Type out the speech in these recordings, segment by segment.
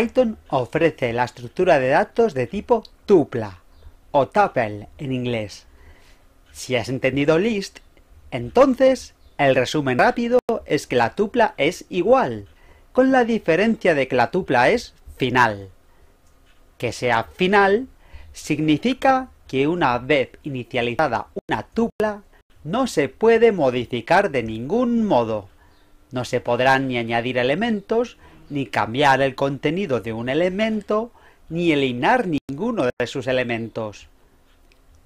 Python ofrece la estructura de datos de tipo tupla o tuple en inglés. Si has entendido list, entonces el resumen rápido es que la tupla es igual, con la diferencia de que la tupla es final. Que sea final significa que una vez inicializada una tupla no se puede modificar de ningún modo. No se podrán ni añadir elementos ni cambiar el contenido de un elemento, ni eliminar ninguno de sus elementos.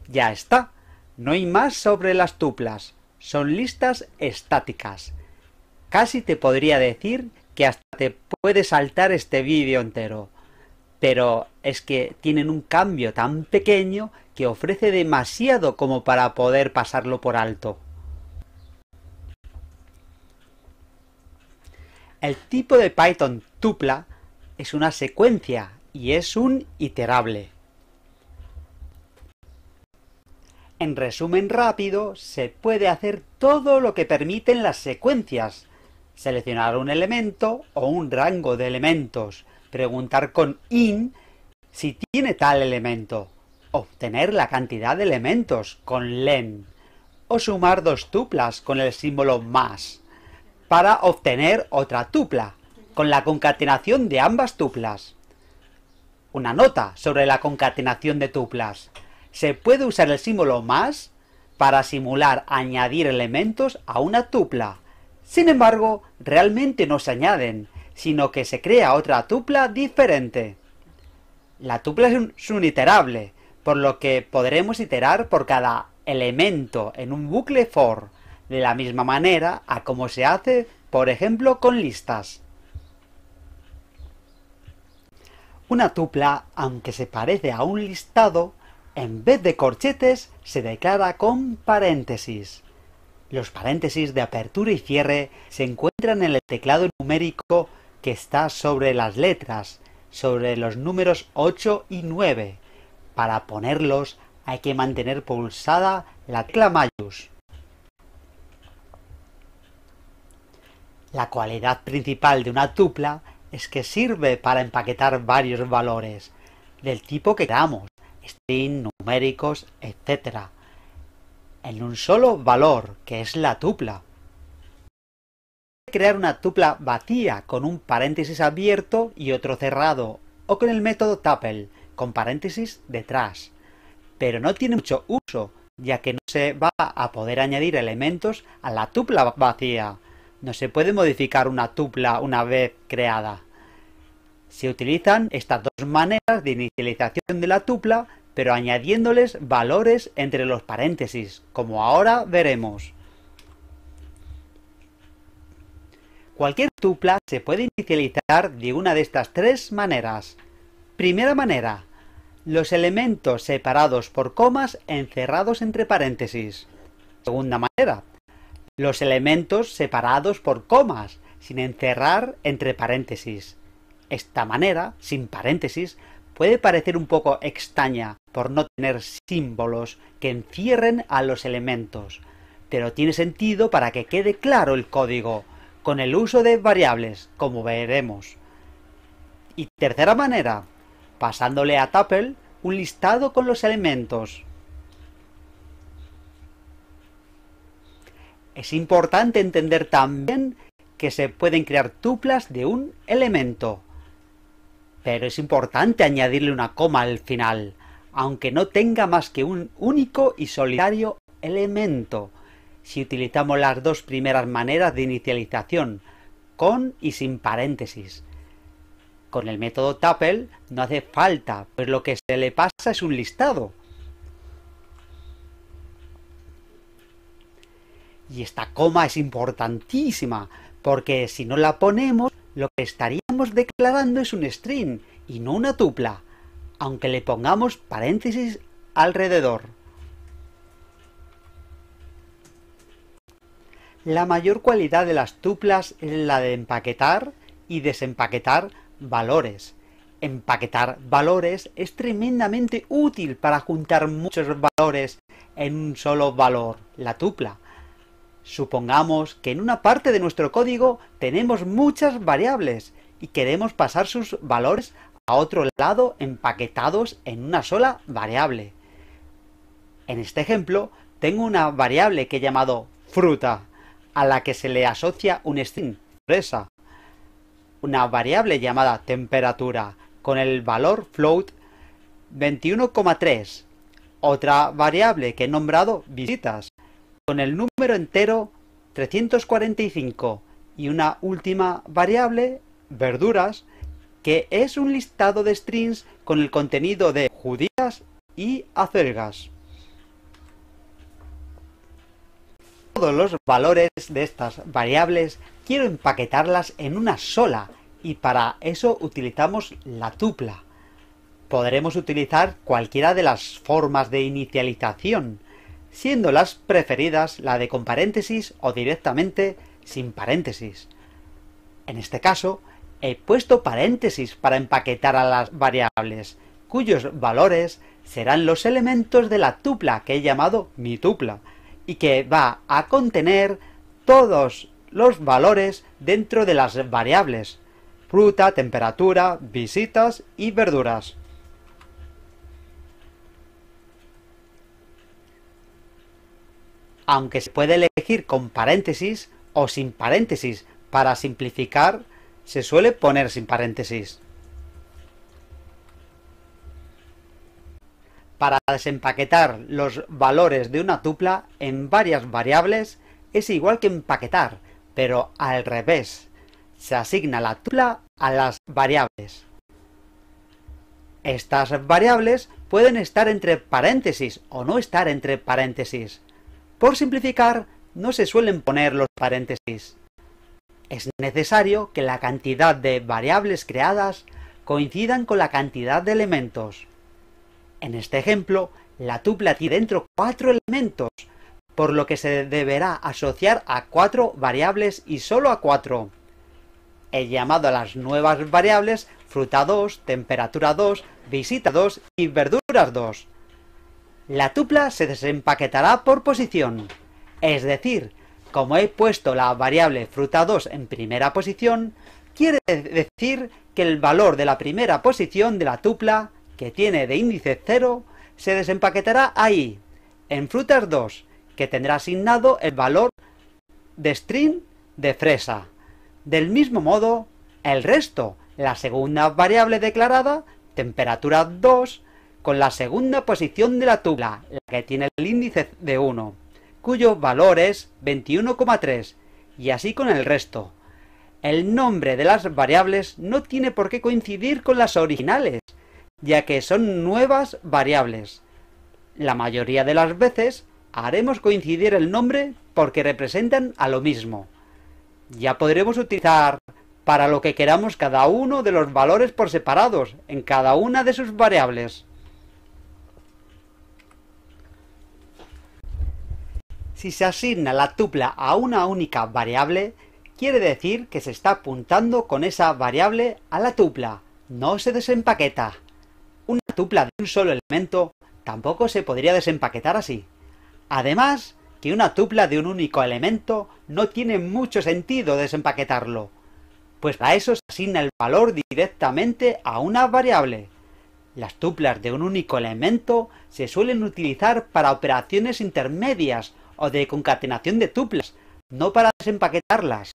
Ya está, no hay más sobre las tuplas, son listas estáticas. Casi te podría decir que hasta te puede saltar este vídeo entero, pero es que tienen un cambio tan pequeño que ofrece demasiado como para poder pasarlo por alto. El tipo de Python tupla es una secuencia y es un iterable. En resumen rápido, se puede hacer todo lo que permiten las secuencias. Seleccionar un elemento o un rango de elementos. Preguntar con in si tiene tal elemento. Obtener la cantidad de elementos con len. O sumar dos tuplas con el símbolo más para obtener otra tupla, con la concatenación de ambas tuplas. Una nota sobre la concatenación de tuplas. Se puede usar el símbolo más para simular añadir elementos a una tupla. Sin embargo, realmente no se añaden, sino que se crea otra tupla diferente. La tupla es, un, es un iterable, por lo que podremos iterar por cada elemento en un bucle for de la misma manera a como se hace, por ejemplo, con listas. Una tupla, aunque se parece a un listado, en vez de corchetes se declara con paréntesis. Los paréntesis de apertura y cierre se encuentran en el teclado numérico que está sobre las letras, sobre los números 8 y 9. Para ponerlos hay que mantener pulsada la tecla mayús. La cualidad principal de una tupla es que sirve para empaquetar varios valores del tipo que queramos, string, numéricos, etc., en un solo valor, que es la tupla. Crear una tupla vacía con un paréntesis abierto y otro cerrado, o con el método tuple, con paréntesis detrás. Pero no tiene mucho uso, ya que no se va a poder añadir elementos a la tupla vacía no se puede modificar una tupla una vez creada. Se utilizan estas dos maneras de inicialización de la tupla, pero añadiéndoles valores entre los paréntesis, como ahora veremos. Cualquier tupla se puede inicializar de una de estas tres maneras. Primera manera, los elementos separados por comas encerrados entre paréntesis. Segunda manera, los elementos separados por comas, sin encerrar entre paréntesis. Esta manera, sin paréntesis, puede parecer un poco extraña por no tener símbolos que encierren a los elementos, pero tiene sentido para que quede claro el código, con el uso de variables, como veremos. Y tercera manera, pasándole a Tuple un listado con los elementos, Es importante entender también que se pueden crear tuplas de un elemento. Pero es importante añadirle una coma al final, aunque no tenga más que un único y solitario elemento, si utilizamos las dos primeras maneras de inicialización, con y sin paréntesis. Con el método Tuple no hace falta, pues lo que se le pasa es un listado, Y esta coma es importantísima, porque si no la ponemos, lo que estaríamos declarando es un string y no una tupla, aunque le pongamos paréntesis alrededor. La mayor cualidad de las tuplas es la de empaquetar y desempaquetar valores. Empaquetar valores es tremendamente útil para juntar muchos valores en un solo valor, la tupla. Supongamos que en una parte de nuestro código tenemos muchas variables y queremos pasar sus valores a otro lado empaquetados en una sola variable. En este ejemplo, tengo una variable que he llamado fruta, a la que se le asocia un string fresa, una variable llamada temperatura, con el valor float 21,3, otra variable que he nombrado visitas, con el número entero 345 y una última variable, verduras, que es un listado de strings con el contenido de judías y acelgas. Todos los valores de estas variables quiero empaquetarlas en una sola y para eso utilizamos la tupla. Podremos utilizar cualquiera de las formas de inicialización, siendo las preferidas la de con paréntesis o directamente sin paréntesis. En este caso, he puesto paréntesis para empaquetar a las variables, cuyos valores serán los elementos de la tupla que he llamado mi tupla, y que va a contener todos los valores dentro de las variables, fruta, temperatura, visitas y verduras. aunque se puede elegir con paréntesis o sin paréntesis. Para simplificar, se suele poner sin paréntesis. Para desempaquetar los valores de una tupla en varias variables es igual que empaquetar, pero al revés. Se asigna la tupla a las variables. Estas variables pueden estar entre paréntesis o no estar entre paréntesis. Por simplificar, no se suelen poner los paréntesis. Es necesario que la cantidad de variables creadas coincidan con la cantidad de elementos. En este ejemplo, la tupla tiene dentro cuatro elementos, por lo que se deberá asociar a cuatro variables y solo a cuatro. He llamado a las nuevas variables fruta 2, temperatura 2, visita 2 y verduras 2 la tupla se desempaquetará por posición. Es decir, como he puesto la variable fruta 2 en primera posición, quiere decir que el valor de la primera posición de la tupla, que tiene de índice 0, se desempaquetará ahí, en frutas 2, que tendrá asignado el valor de string de fresa. Del mismo modo, el resto, la segunda variable declarada, temperatura 2, con la segunda posición de la tubla, la que tiene el índice de 1, cuyo valor es 21,3, y así con el resto. El nombre de las variables no tiene por qué coincidir con las originales, ya que son nuevas variables. La mayoría de las veces haremos coincidir el nombre porque representan a lo mismo. Ya podremos utilizar para lo que queramos cada uno de los valores por separados en cada una de sus variables. Si se asigna la tupla a una única variable, quiere decir que se está apuntando con esa variable a la tupla, no se desempaqueta. Una tupla de un solo elemento tampoco se podría desempaquetar así. Además, que una tupla de un único elemento no tiene mucho sentido desempaquetarlo, pues para eso se asigna el valor directamente a una variable. Las tuplas de un único elemento se suelen utilizar para operaciones intermedias o de concatenación de tuplas, no para desempaquetarlas.